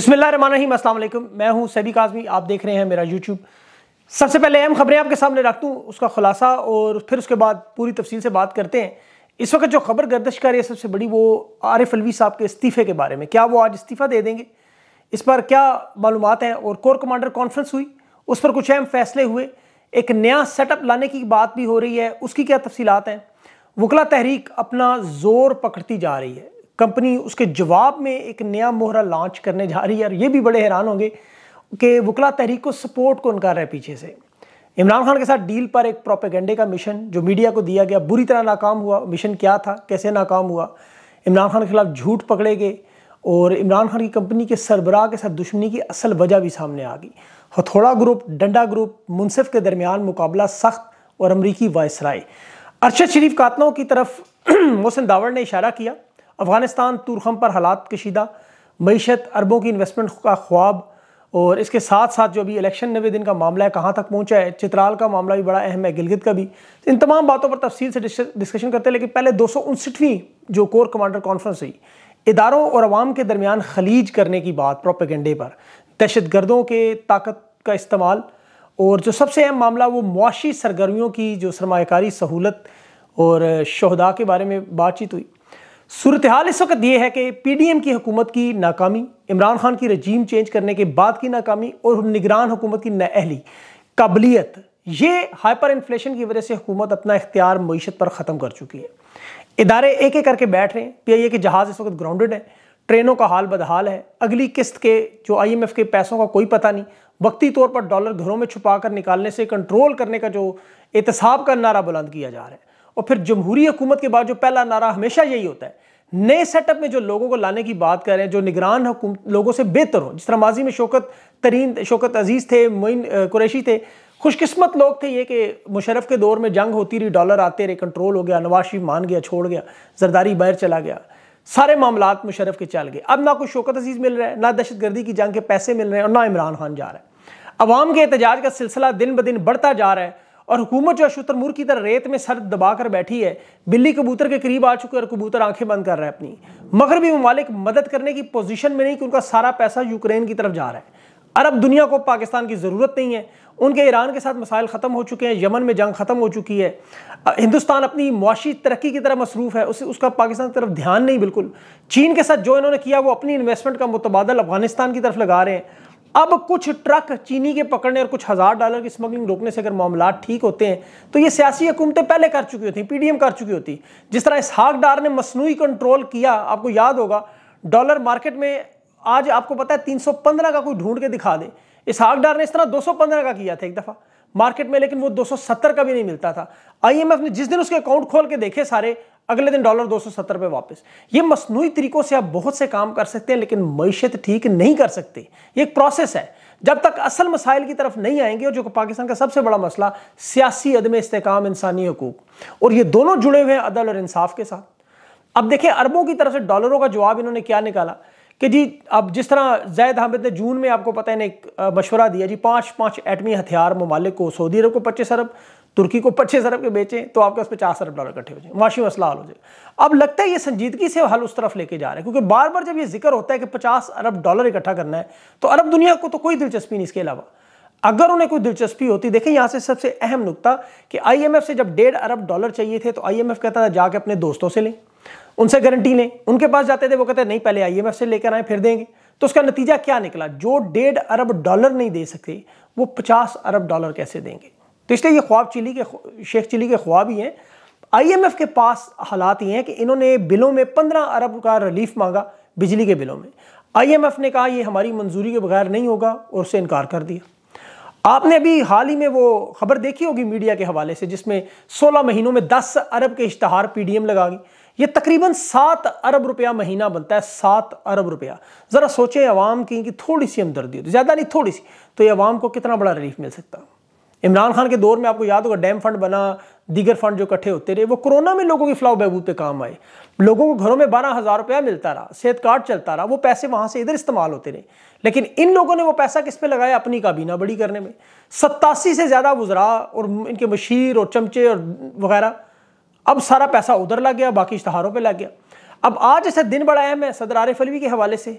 बिस्मिल्लाम असल मैं हूं सैबी काजमी आप देख रहे हैं मेरा यूट्यूब सबसे पहले अहम खबरें आपके सामने रख दूँ उसका खुलासा और फिर उसके बाद पूरी तफसील से बात करते हैं इस वक्त जो खबर गर्दश कर रही है सबसे बड़ी वो आरिफ अलवी साहब के इस्तीफ़े के बारे में क्या वो आज इस्तीफ़ा दे देंगे इस पर क्या मालूम हैं और कोर कमांडर कॉन्फ्रेंस हुई उस पर कुछ अहम फैसले हुए एक नया सेटअप लाने की बात भी हो रही है उसकी क्या तफसीत हैं वकला तहरीक अपना जोर पकड़ती जा रही है कंपनी उसके जवाब में एक नया मोहरा लॉन्च करने जा रही है और ये भी बड़े हैरान होंगे कि वकला तहरीक को सपोर्ट कौन कर रहा है पीछे से इमरान खान के साथ डील पर एक प्रोपेगेंडे का मिशन जो मीडिया को दिया गया बुरी तरह नाकाम हुआ मिशन क्या था कैसे नाकाम हुआ इमरान खान के खिलाफ झूठ पकड़े गए और इमरान खान की कंपनी के सरबराह के साथ दुश्मनी की असल वजह भी सामने आ गई हथौड़ा ग्रुप डंडा ग्रुप मुनसिफ के दरमियान मुकाबला सख्त और अमरीकी वायसराय अरशद शरीफ कातनों की तरफ मोहसिन दावड़ ने इशारा किया अफगानिस्तान तुरखम पर हालात कशीदा मीशत अरबों की इन्वेस्टमेंट का ख्वाब और इसके साथ साथ जो अभी इलेक्शन नवे दिन का मामला है कहाँ तक पहुँचा है चित्राल का मामला भी बड़ा अहम है गिलगित का भी तो इन तमाम बातों पर तफसील से डिस्कशन करते हैं लेकिन पहले दो सौ उनसठवीं जो कोर कमांडर कॉन्फ्रेंस हुई इदारों और आवाम के दरमियान खलीज करने की बात प्रोपेगेंडे पर दहशत गर्दों के ताकत का इस्तेमाल और जो सबसे अहम मामला वो मुआशी सरगर्मियों की जो सरमाकारी सहूलत और शहदा के बारे में बातचीत हुई सूरत हाल इस वक्त ये है कि पी डी एम की हुकूमत की नाकामी इमरान खान की रजीम चेंज करने के बाद की नाकामी और निगरान हुकूमत की नहली काबिलियत ये हाइपर इन्फ्लेशन की वजह से हुकूमत अपना इख्तियार मीशत पर ख़त्म कर चुकी है इदारे एक एक करके बैठ रहे हैं पी आई ए के जहाज़ इस वक्त ग्राउंडेड है ट्रेनों का हाल बदहाल है अगली किस्त के जो आई एम एफ़ के पैसों का कोई पता नहीं वक्ती तौर पर डॉलर घरों में छुपा कर निकालने से कंट्रोल करने का जो एहतसाब का नारा बुलंद किया जा रहा है और फिर जमहूरी हुकूमत के बाद जो पहला नारा हमेशा यही होता है नए सेटअप में जो लोगों को लाने की बात करें जो निगरान लोगों से बेहतर हो जिस तरह माजी में शौकत तरीन शौकत अजीज़ थे मोइन कुरैशी थे खुशकिस्मत लोग थे ये कि मुशरफ के दौर में जंग होती रही डॉलर आते रहे कंट्रोल हो गया नवाज शरीफ मान गया छोड़ गया जरदारी बाहर चला गया सारे मामला मुशरफ के चल गए अब ना कोई शौकत अजीज़ मिल रहा है ना दहशत गर्दी की जंग के पैसे मिल रहे हैं और ना इमरान खान जा रहा है अवाम के एहतजाज का सिलसिला दिन ब दिन बढ़ता जा रहा है और हुकूमत जो है शुतरमुर्ग की तरह रेत में सर दबाकर बैठी है बिल्ली कबूतर के करीब आ चुके और कबूतर आंखें बंद कर रहा है अपनी मगर भी ममालिक मदद करने की पोजीशन में नहीं कि उनका सारा पैसा यूक्रेन की तरफ जा रहा है अरब दुनिया को पाकिस्तान की ज़रूरत नहीं है उनके ईरान के साथ मसाइल ख़त्म हो चुके हैं यमन में जंग ख़त्म हो चुकी है हिंदुस्तान अपनी मुआशी तरक्की की तरह मसरूफ़ है उसे उसका पाकिस्तान की तरफ ध्यान नहीं बिल्कुल चीन के साथ जो इन्होंने किया वो अपनी इन्वेस्टमेंट का मुतबादल अफगानिस्तान की तरफ लगा रहे हैं अब कुछ ट्रक चीनी के पकड़ने और कुछ हज़ार डॉलर की स्मगलिंग रोकने से अगर मामला ठीक होते हैं तो ये सियासी हुकूमतें पहले कर चुकी होती पीडीएम कर चुकी होती जिस तरह इसहाक डार ने मसनू कंट्रोल किया आपको याद होगा डॉलर मार्केट में आज आपको पता है 315 का कोई ढूंढ के दिखा दे इसहाक डार ने इस तरह पंद्रह का किया था एक दफ़ा मार्केट में लेकिन वो सत्तर का भी नहीं मिलता था एफ ने जिस दिन उसके अकाउंट खोल के देखे सारे अगले दिन डॉलर दो सौ सत्तर पे वापस ये मसनू तरीकों से आप बहुत से काम कर सकते हैं लेकिन मीशत ठीक नहीं कर सकते ये एक प्रोसेस है जब तक असल मसाइल की तरफ नहीं आएंगे और जो पाकिस्तान का सबसे बड़ा मसला सियासी अदम इसकाम इंसानी हकूक और ये दोनों जुड़े हुए हैं अदल और इंसाफ के साथ अब देखिए अरबों की तरफ से डॉलरों का जवाब इन्होंने क्या निकाला कि जी अब जिस तरह जैद हामिद ने जून में आपको पता है एक मशवरा दिया जी पाँच पाँच एटमी हथियार ममालिक को सऊदी अरब को पच्चीस अरब तुर्की को पच्चीस अरब के बेचें तो आपके पास पचास अरब डॉलर इकट्ठे हो जाए माशी मसला हल हो जाए अब लगता है ये संजीदगी से हल उस तरफ लेके जा रहे हैं क्योंकि बार बार जब ये जिक्र होता है कि पचास अरब डॉलर इकट्ठा करना है तो अरब दुनिया को तो कोई दिलचस्पी नहीं इसके अलावा अगर उन्हें कोई दिलचस्पी होती देखें यहाँ से सबसे अहम नुकता कि एफ से जब डेढ़ अरब डॉलर चाहिए थे तो एफ कहता था जाके अपने दोस्तों से लें उनसे गारंटी लें उनके पास जाते थे वो कहते नहीं पहले एफ से लेकर आए फिर देंगे तो उसका नतीजा क्या निकला जो डेढ़ अरब डॉलर नहीं दे सकते वो पचास अरब डॉलर कैसे देंगे तो इसलिए ये ख्वाब चिली के शेख चिली के ख्वाब ही हैं आईएमएफ के पास हालात ये हैं कि इन्होंने बिलों में पंद्रह अरब का रिलीफ मांगा बिजली के बिलों में आईएमएफ ने कहा ये हमारी मंजूरी के बगैर नहीं होगा और उससे इनकार कर दिया आपने अभी हाल ही में वो खबर देखी होगी मीडिया के हवाले से जिसमें 16 महीनों में 10 अरब के इश्तहार पीडीएम लगा गई ये तकरीबन सात अरब रुपया महीना बनता है सात अरब रुपया ज़रा सोचें अवाम की कि थोड़ी सी हमदर्दी हो तो, ज़्यादा नहीं थोड़ी सी तो ये अवाम को कितना बड़ा रिलीफ मिल सकता इमरान खान के दौर में आपको याद होगा डैम फंड बना दीगर फंड जो इकट्ठे होते रहे वो कोरोना में लोगों की फ्लाव बहबूद पे काम आए लोगों को घरों में बारह हज़ार रुपया मिलता रहा सेहत कार्ड चलता रहा वो पैसे वहाँ से इधर इस्तेमाल होते रहे लेकिन इन लोगों ने वो पैसा किस पे लगाया अपनी काबीना बड़ी करने में सत्तासी से ज़्यादा गुजरा और इनके मशीर और चमचे और वगैरह अब सारा पैसा उधर लग गया बाकी इश्तहारों पर लग गया अब आज ऐसा दिन बड़ा अहम है सदर आरिफ अलवी के हवाले से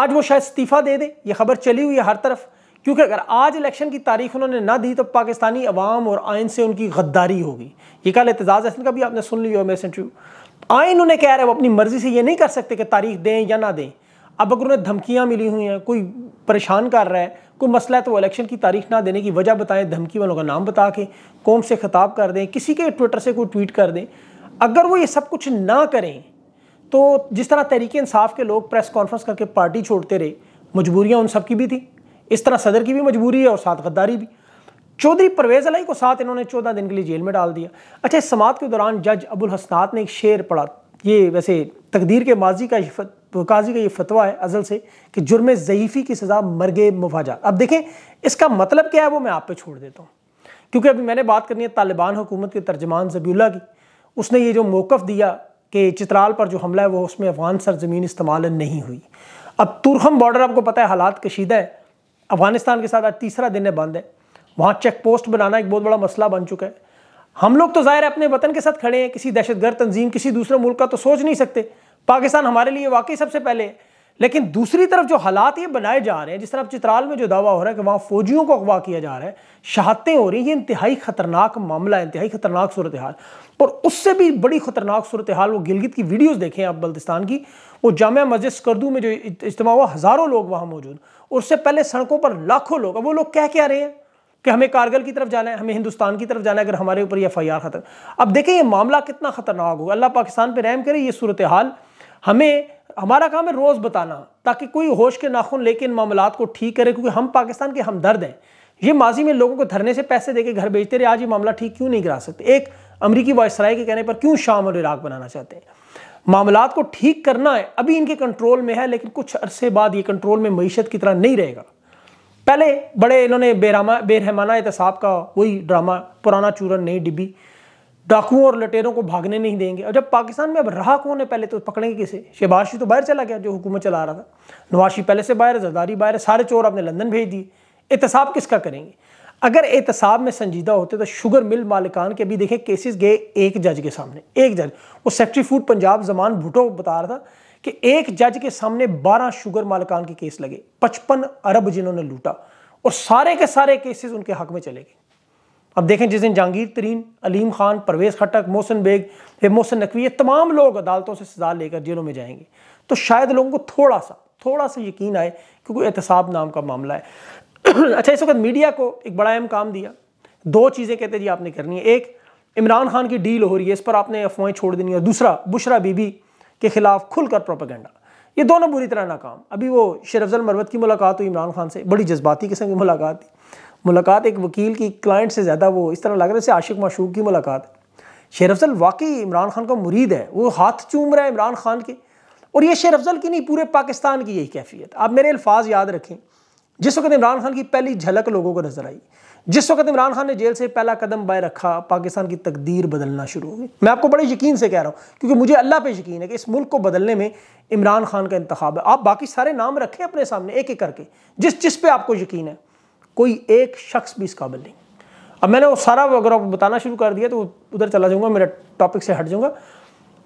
आज वो शायद इस्तीफ़ा दे दें यह खबर चली हुई है हर तरफ क्योंकि अगर आज इलेक्शन की तारीख उन्होंने ना दी तो पाकिस्तानी अवाम और आयन से उनकी गद्दारी होगी ये कल एतजाज़ हसन का भी आपने सुन लिया मेरे इंटरव्यू आयन उन्हें कह रहे हैं वो अपनी मर्ज़ी से ये नहीं कर सकते कि तारीख दें या ना दें अब अगर उन्हें धमकियाँ मिली हुई हैं कोई परेशान कर रहा है कोई मसला है तो वो इलेक्शन की तारीख ना देने की वजह बताएं धमकी वालों का नाम बता के कौम से खिताब कर दें किसी के ट्विटर से कोई ट्वीट कर दें अगर वो ये सब कुछ ना करें तो जिस तरह तहरीक इंसाफ के लोग प्रेस कॉन्फ्रेंस करके पार्टी छोड़ते रहे मजबूरियाँ उन सब की भी थी इस तरह सदर की भी मजबूरी है और साथ गद्दारी भी चौधरी परवेज अलाई को साथ इन्होंने चौदह दिन के लिए जेल में डाल दिया अच्छा इस समात के दौरान जज अबुल हसनात ने एक शेर पढ़ा ये वैसे तकदीर के माजी का काजी का ये फतवा है अजल से कि जुर्म ज़यीफ़ी की सज़ा मरगे मुफाजा अब देखें इसका मतलब क्या है वो मैं आप पे छोड़ देता हूँ क्योंकि अभी मैंने बात करनी है तालिबान हुकूमत के तर्जमान जबीला की उसने ये जो मौक़ दिया कि चित्राल पर जो हमला है वह उसमें अफगान सरजमीन इस्तेमाल नहीं हुई अब तुरखम बॉर्डर आपको पता है हालात कशीदा है अफगानिस्तान के साथ आज तीसरा दिन है बंद है वहाँ चेक पोस्ट बनाना एक बहुत बड़ा मसला बन चुका है हम लोग तो जाहिर है अपने वतन के साथ खड़े हैं किसी दहशतगर्द तंजीम किसी दूसरे मुल्क का तो सोच नहीं सकते पाकिस्तान हमारे लिए वाकई सबसे पहले है लेकिन दूसरी तरफ जो हालात ये बनाए जा रहे हैं जिस तरह चित्राल में जो दावा हो रहा है कि वहाँ फौजियों को अगवा किया जा रहा है शहादतें हो रही हैं ये इंतहाई ख़तरनाक मामला है इंतहाई ख़तरनाक सूरत हाल और उससे भी बड़ी ख़तरनाक सूरत हाल वो गिलगित की वीडियोज़ देखें आप बल्तिस्तान की वो जाम मस्जिद स्कर्दू में जो इज्तम हुआ हज़ारों लोग वहाँ मौजूद और उससे पहले सड़कों पर लाखों लोग वो लोग कह के आ रहे हैं कि हमें कारगिल की तरफ जाना है हमें हिंदुस्तान की तरफ जाना है अगर हमारे ऊपर ये एफ आई आर खतर अब देखें ये मामला कितना ख़तरनाक होगा अल्लाह पाकिस्तान पर रहम करे ये सूरत हाल हमें हमारा काम है रोज़ बताना ताकि कोई होश के नाखून लेके इन मामला को ठीक करे क्योंकि हम पाकिस्तान के हमदर्द हैं ये माजी में लोगों को धरने से पैसे देके घर भेजते रहे आज ये मामला ठीक क्यों नहीं करा सकते एक अमरीकी वायसराय के कहने पर क्यों शाम और इराक बनाना चाहते हैं मामला को ठीक करना है अभी इनके कंट्रोल में है लेकिन कुछ अरसे बाद ये कंट्रोल में मीशत की तरह नहीं रहेगा पहले बड़े इन्होंने बेरामा बेरहमाना एहतसाब का वही ड्रामा पुराना चूरन नई डिब्बी डाकुओं और लटेरों को भागने नहीं देंगे और जब पाकिस्तान में अब रहा कौन है पहले तो पकड़ेंगे किसे शेबाशी तो बाहर चला गया जो हुकूमत चला रहा था नवाशी पहले से बाहर जरदारी बाहर सारे चोर आपने लंदन भेज दिए एहतसाब किसका करेंगे अगर एहतसाब में संजीदा होते तो शुगर मिल मालिकान के भी देखे केसेस गए एक जज के सामने एक जज वो सेक्ट्री फूड पंजाब जमान भुटो बता रहा था कि एक जज के सामने बारह शुगर मालिकान के केस लगे पचपन अरब जिन्होंने लूटा और सारे के सारे केसेस उनके हक में चले गए अब देखें जिस दिन जहांगीर तरीन अलीम खान परवेज़ खटक मोहसिन बेग फिर मोहसिन नकवी ये तमाम लोग अदालतों से सजा लेकर जेलों में जाएंगे तो शायद लोगों को थोड़ा सा थोड़ा सा यकीन आए क्योंकि एहतसाब नाम का मामला है अच्छा इस वक्त मीडिया को एक बड़ा अहम काम दिया दो चीज़ें कहते जी आपने करनी है एक इमरान खान की डील हो रही है इस पर आपने अफवाहें छोड़ देनी है दूसरा बुशरा बीबी के खिलाफ खुलकर प्रोपागेंडा ये दोनों बुरी तरह नाकाम अभी वो शेर अफजल मरवत की मुलाकात हुई इमरान खान से बड़ी जज्बाती किस्म की मुलाकात थी मुलाकात एक वकील की क्लाइंट से ज़्यादा वो इस तरह लग रहा है आशिक माशूक की मुलाकात शेर अफजल वाकई इमरान खान का मुरीद है वो हाथ चूम रहा है इमरान खान के और ये शेर अफजल की नहीं पूरे पाकिस्तान की यही कैफियत आप मेरे अल्फाज याद रखें जिस वक्त इमरान खान की पहली झलक लोगों को नजर आई जिस वक्त इमरान खान ने जेल से पहला कदम बाय रखा पाकिस्तान की तकदीर बदलना शुरू हो गई मैं आपको बड़े यकीन से कह रहा हूँ क्योंकि मुझे अल्लाह पे यकीन है कि इस मुल्क को बदलने में इमरान खान का इंतखब है आप बाकी सारे नाम रखें अपने सामने एक एक करके जिस जिस पे आपको यकीन है कोई एक शख्स भी इस काबिल नहीं अब मैंने वो सारा अगर आपको बताना शुरू कर दिया तो उधर चला जाऊँगा मेरा टॉपिक से हट जाऊँगा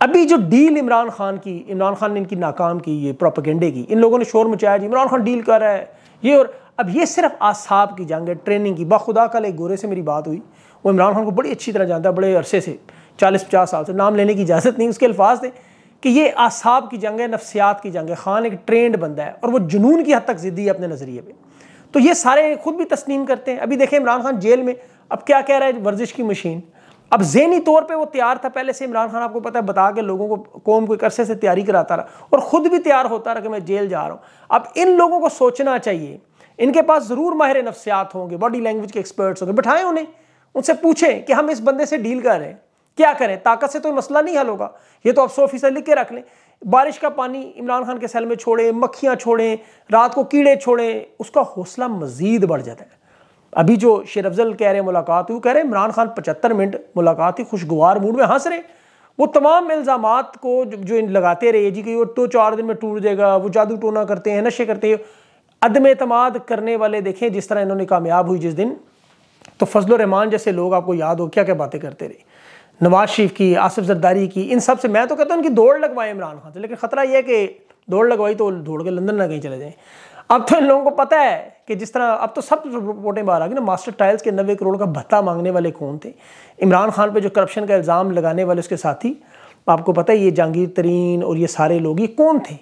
अभी जो डील इमरान खान की इमरान खान ने इनकी नाकाम की ये प्रोपागेंडे की इन लोगों ने शोर मचाया जी इमरान खान डील कर रहा है ये और अब ये सिर्फ आसाब की जंग है ट्रेनिंग की बाखुदा कल एक गोरे से मेरी बात हुई वो इमरान खान को बड़ी अच्छी तरह जानता है बड़े अरसे से चालीस पचास साल से नाम लेने की इजाज़त नहीं उसके अल्फाज थे कि ये आसाब की जंग है नफसियात की जंग है खान एक ट्रेंड बंदा है और वो जुनून की हद तक ज़िद्दी है अपने नज़रिए पर तो ये सारे खुद भी तस्लीम करते हैं अभी देखें इमरान खान जेल में अब क्या कह रहा है वर्जिश की मशीन अब जहनी तौर पे वो तैयार था पहले से इमरान खान आपको पता है बता के लोगों को कौम को अरसे से तैयारी कराता रहा और ख़ुद भी तैयार होता रहा कि मैं जेल जा रहा हूँ अब इन लोगों को सोचना चाहिए इनके पास ज़रूर माहिर नफ्सियात होंगे बॉडी लैंग्वेज के एक्सपर्ट्स होंगे बिठाएं उन्हें उनसे पूछें कि हम इस बंदे से डील कर रहे हैं क्या करें ताकत से तो मसला नहीं हल होगा ये तो आप सौ फीसद लिख के रख लें बारिश का पानी इमरान खान के सेल में छोड़ें मक्खियाँ छोड़ें रात को कीड़े छोड़ें उसका हौसला मज़ीद बढ़ जाता है अभी जो शेर अफजल कह रहे हैं मुलाकात हुई कह रहे हैं इमरान खान पचहत्तर मिनट मुलाकात ही खुशगवार मूड में हंस रहे वो तमाम इल्ज़ाम को जो, जो इन लगाते रहे जी कि वो तो चार दिन में टूट जाएगा वो जादू टोना करते हैं नशे करते हैं अदम अतमाद करने वाले देखें जिस तरह इन्होंने कामयाब हुई जिस दिन तो फजल रहमान जैसे लोग आपको याद हो क्या क्या बातें करते रहे नवाज शरीफ की आसिफ जरदारी की इन सब से मैं तो कहता हूँ उनकी दौड़ लगवाएं इमरान खान से लेकिन ख़तरा यह है कि दौड़ लगवाई तो दौड़ के लंदन ना कहीं चले जाएँ अब तो इन लोगों को पता है कि जिस तरह अब तो सब रिपोर्टें बाहर आ गई ना मास्टर टाइल्स के नबे करोड़ का भत्ता मांगने वाले कौन थे इमरान खान पर जो करप्शन का इल्ज़ाम लगाने वाले उसके साथी आपको पता है ये जहांगीर तरीन और ये सारे लोग ये कौन थे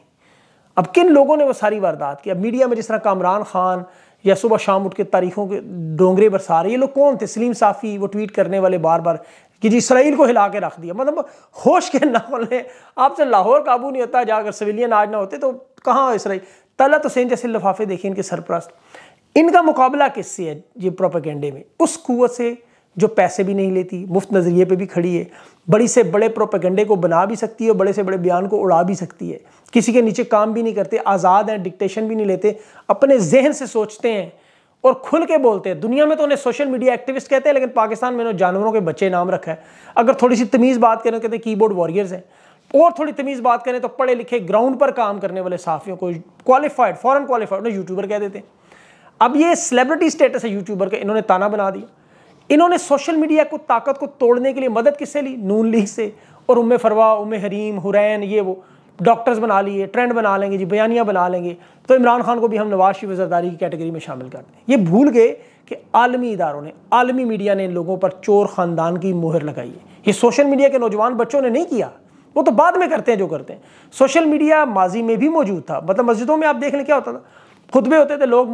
अब किन लोगों ने वो सारी वारदात की अब मीडिया में जिस तरह कामरान खान या सुबह शाम उठ के तारीखों के डोंगरे बरसा रहे ये लोग कौन थे सलीम साफ़ी वो ट्वीट करने वाले बार बार कि जी इसराइल को हिला के रख दिया मतलब होश के नाम ने आपसे लाहौर काबू नहीं होता जाकर सिविलियन आज ना होते तो कहाँ इसराइल तलत हुसैन जैसे लफाफे देखिए इनके सरप्रस्त इनका मुकाबला किससे है ये प्रोपागेंडे में उस कुत से जो पैसे भी नहीं लेती मुफ्त नज़रिए पे भी खड़ी है बड़ी से बड़े प्रोपेगेंडे को बना भी सकती है बड़े से बड़े बयान को उड़ा भी सकती है किसी के नीचे काम भी नहीं करते आज़ाद हैं डिक्टेशन भी नहीं लेते अपने जहन से सोचते हैं और खुल के बोलते हैं दुनिया में तो उन्हें सोशल मीडिया एक्टिविस्ट कहते हैं लेकिन पाकिस्तान में उन्होंने जानवरों के बच्चे नाम रखा है अगर थोड़ी सी तमीज़ बात करें कहते हैं कीबोर्ड वॉरियर्स हैं और थोड़ी तमीज़ बात करें तो पढ़े लिखे ग्राउंड पर काम करने वाले साफियों को क्वालिफाइड फॉरन क्वालिफाइड उन्हें यूट्यूबर कह देते हैं अब ये सेलिब्रिटी स्टेटस है यूट्यूबर का इन्होंने ताना बना दिया इन्होंने सोशल मीडिया को ताकत को तोड़ने के लिए मदद किससे ली नून लीग से और उम फरवा उम हरीम हुरैन ये वो डॉक्टर्स बना लिए ट्रेंड बना लेंगे जी बयानियाँ बना लेंगे तो इमरान खान को भी हम नवाज शरीफ जरदारी की कैटेगरी में शामिल कर दें ये भूल गए कि आलमी इदारों ने आलमी मीडिया ने इन लोगों पर चोर ख़ानदान की मुहर लगाई है ये सोशल मीडिया के नौजवान बच्चों ने नहीं किया वो तो बाद में करते हैं जो करते हैं सोशल मीडिया माजी में भी मौजूद था मतलब मस्जिदों में आप देख लें क्या होता था खुतबे होते थे लोग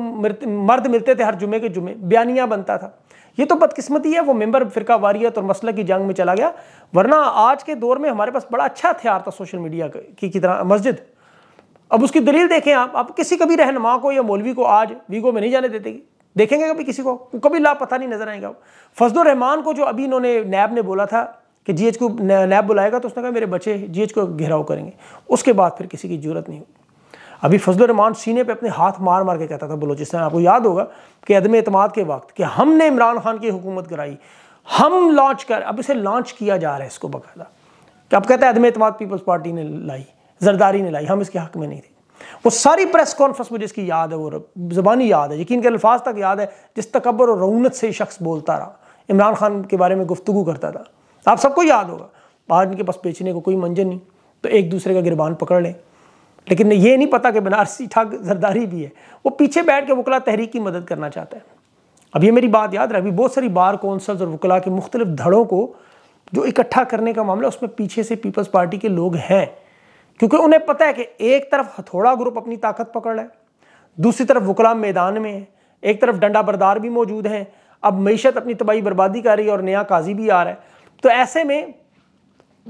मर्द मिलते थे हर जुमे के जुमे बयानियाँ बनता था ये तो बदकिस्मती है वो मेंबर फिरका वारियत और मसल की जंग में चला गया वरना आज के दौर में हमारे पास बड़ा अच्छा हथियार था सोशल मीडिया की, की तरह मस्जिद अब उसकी दलील देखें आप आप किसी कभी रहनमा को या मौलवी को आज वीगो में नहीं जाने देते देखेंगे कभी किसी को कभी लापता नहीं नजर आएगा फजल रहमान को जो अभी इन्होंने नैब ने बोला था कि जीएच को नैब बुलाएगा तो उसने कहा मेरे बच्चे जीएच को घेराव करेंगे उसके बाद फिर किसी की जरूरत नहीं होगी अभी फजल सीने पे अपने हाथ मार मार के कहता था बलोचिस्तान आपको याद होगा कि अदम अतमाद के वक्त कि हमने इमरान खान की हुकूमत कराई हम लॉन्च कर अब इसे लॉन्च किया जा रहा है इसको बकायदा कि अब कहता है अदम अतमाद पीपल्स पार्टी ने लाई जरदारी ने लाई हम इसके हक में नहीं थे वो सारी प्रेस कॉन्फ्रेंस मुझे इसकी याद है वो ज़बानी याद है यकीन के अल्फाज तक याद है जिस तकबर और रौनत से शख्स बोलता रहा इमरान खान के बारे में गुफ्तु करता था आप सबको याद होगा बाहर इनके पास बेचने को कोई मंजन नहीं तो एक दूसरे का गिरबान पकड़ लें लेकिन ये नहीं पता कि बनारसी ठग जरदारी भी है वो पीछे बैठ के वकला तहरीक की मदद करना चाहता है अब ये मेरी बात याद रहा अभी बहुत सारी बार कौंसल्स और वकला के मुख्तलिफ धड़ों को जो इकट्ठा करने का मामला उसमें पीछे से पीपल्स पार्टी के लोग हैं क्योंकि उन्हें पता है कि एक तरफ हथौड़ा ग्रुप अपनी ताकत पकड़ रहा है दूसरी तरफ वकला मैदान में है एक तरफ डंडा बरदार भी मौजूद हैं अब मीशत अपनी तबाही बर्बादी कर रही है और नया काजी भी आ रहा है तो ऐसे में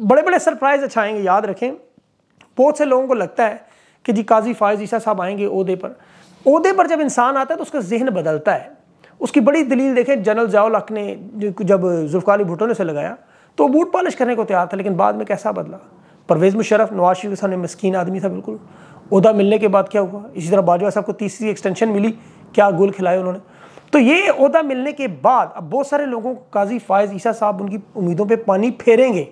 बड़े बड़े सरप्राइज अच्छाएंगे याद रखें बहुत से लोगों को लगता है कि जी काजी फायज ईसा साहब आएंगे अहदे पर अहदे पर जब इंसान आता है तो उसका जहन बदलता है उसकी बड़ी दलील देखें जनरल जाओल हक ने जब जुल्फकारी भुट्टो ने से लगाया तो बूट पॉलिश करने को तैयार था लेकिन बाद में कैसा बदला परवेज़ मुशरफ नवाज शरीफ साहब ने मस्किन आदमी था बिल्कुल उहदा मिलने के बाद क्या हुआ इसी तरह बाजवा साहब को तीसरी एक्सटेंशन मिली क्या गोल खिलाए उन्होंने तो ये अहदा मिलने के बाद अब बहुत सारे लोगों को काजी फायज़ ईसा साहब उनकी उम्मीदों पर पानी फेरेंगे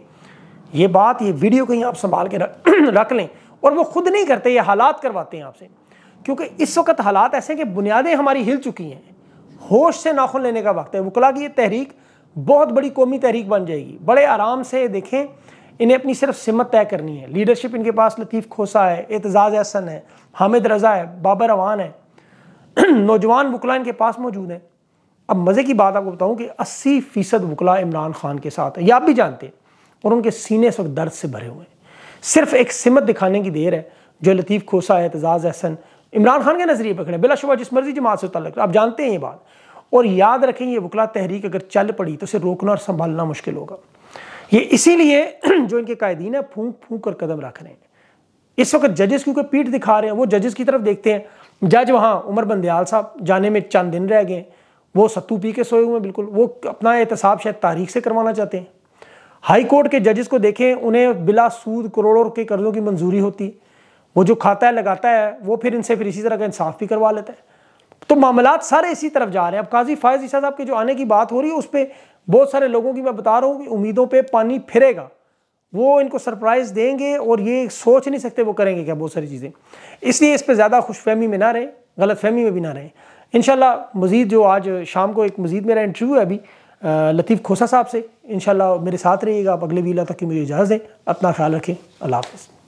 ये बात ये वीडियो कहीं आप संभाल के रख रख लें और वो खुद नहीं करते ये हालात करवाते हैं आपसे क्योंकि इस वक्त हालात ऐसे हैं कि बुनियादें हमारी हिल चुकी हैं होश से नाखून लेने का वक्त है वकला की ये तहरीक बहुत बड़ी कौमी तहरीक बन जाएगी बड़े आराम से देखें इन्हें अपनी सिर्फ सिमत तय करनी है लीडरशिप इनके पास लतीफ़ खोसा है एतजाज़ अहसन है हामिद रज़ा है बाबर अवान है नौजवान वकला इनके पास मौजूद हैं अब मज़े की बात आपको बताऊँ कि अस्सी फ़ीसद वकला इमरान खान के साथ है ये आप भी जानते हैं और उनके सीने इस वक्त दर्द से भरे हुए हैं सिर्फ एक सिमत दिखाने की देर है जो लतीफ़ खोसा एतजाज़ एहसन इमरान खान के नज़रिए पकड़े बिलाशुबा जिस मर्जी जमात से तल्लक आप जानते हैं ये बात और याद रखें ये वकला तहरीक अगर चल पड़ी तो उसे रोकना और संभालना मुश्किल होगा ये इसीलिए जो इनके कायदीन है फूंक फूंक कर कदम रख रहे हैं इस वक्त जजेस क्योंकि पीठ दिखा रहे हैं वो जजेस की तरफ देखते हैं जज वहाँ उमर बंदयाल साहब जाने में चंद दिन रह गए वो सत्तू पी के सोए हुए हैं बिल्कुल वो अपना एहतसाब शायद तारीख से करवाना चाहते हैं हाई कोर्ट के जजेस को देखें उन्हें बिला सूद करोड़ों के कर्जों की मंजूरी होती वो जो खाता है लगाता है वो फिर इनसे फिर इसी तरह का इंसाफ भी करवा लेता है तो मामला सारे इसी तरफ जा रहे हैं अब काजी फायज ईसा साहब के जो आने की बात हो रही है उस पर बहुत सारे लोगों की मैं बता रहा हूँ कि उम्मीदों पर पानी फिरेगा वो इनको सरप्राइज़ देंगे और ये सोच नहीं सकते वो करेंगे क्या बहुत सारी चीज़ें इसलिए इस पर ज़्यादा खुशफहमी में ना रहें गलत फहमी में भी ना रहें इन मज़ीद जो आज शाम को एक मज़ीद मेरा इंटरव्यू है अभी लतीफ़ खोसा साहब से इन मेरे साथ रहिएगा आप अगले वीला तक की मुझे इजाज़त दें अपना ख्याल रखें अल्लाह हाफ़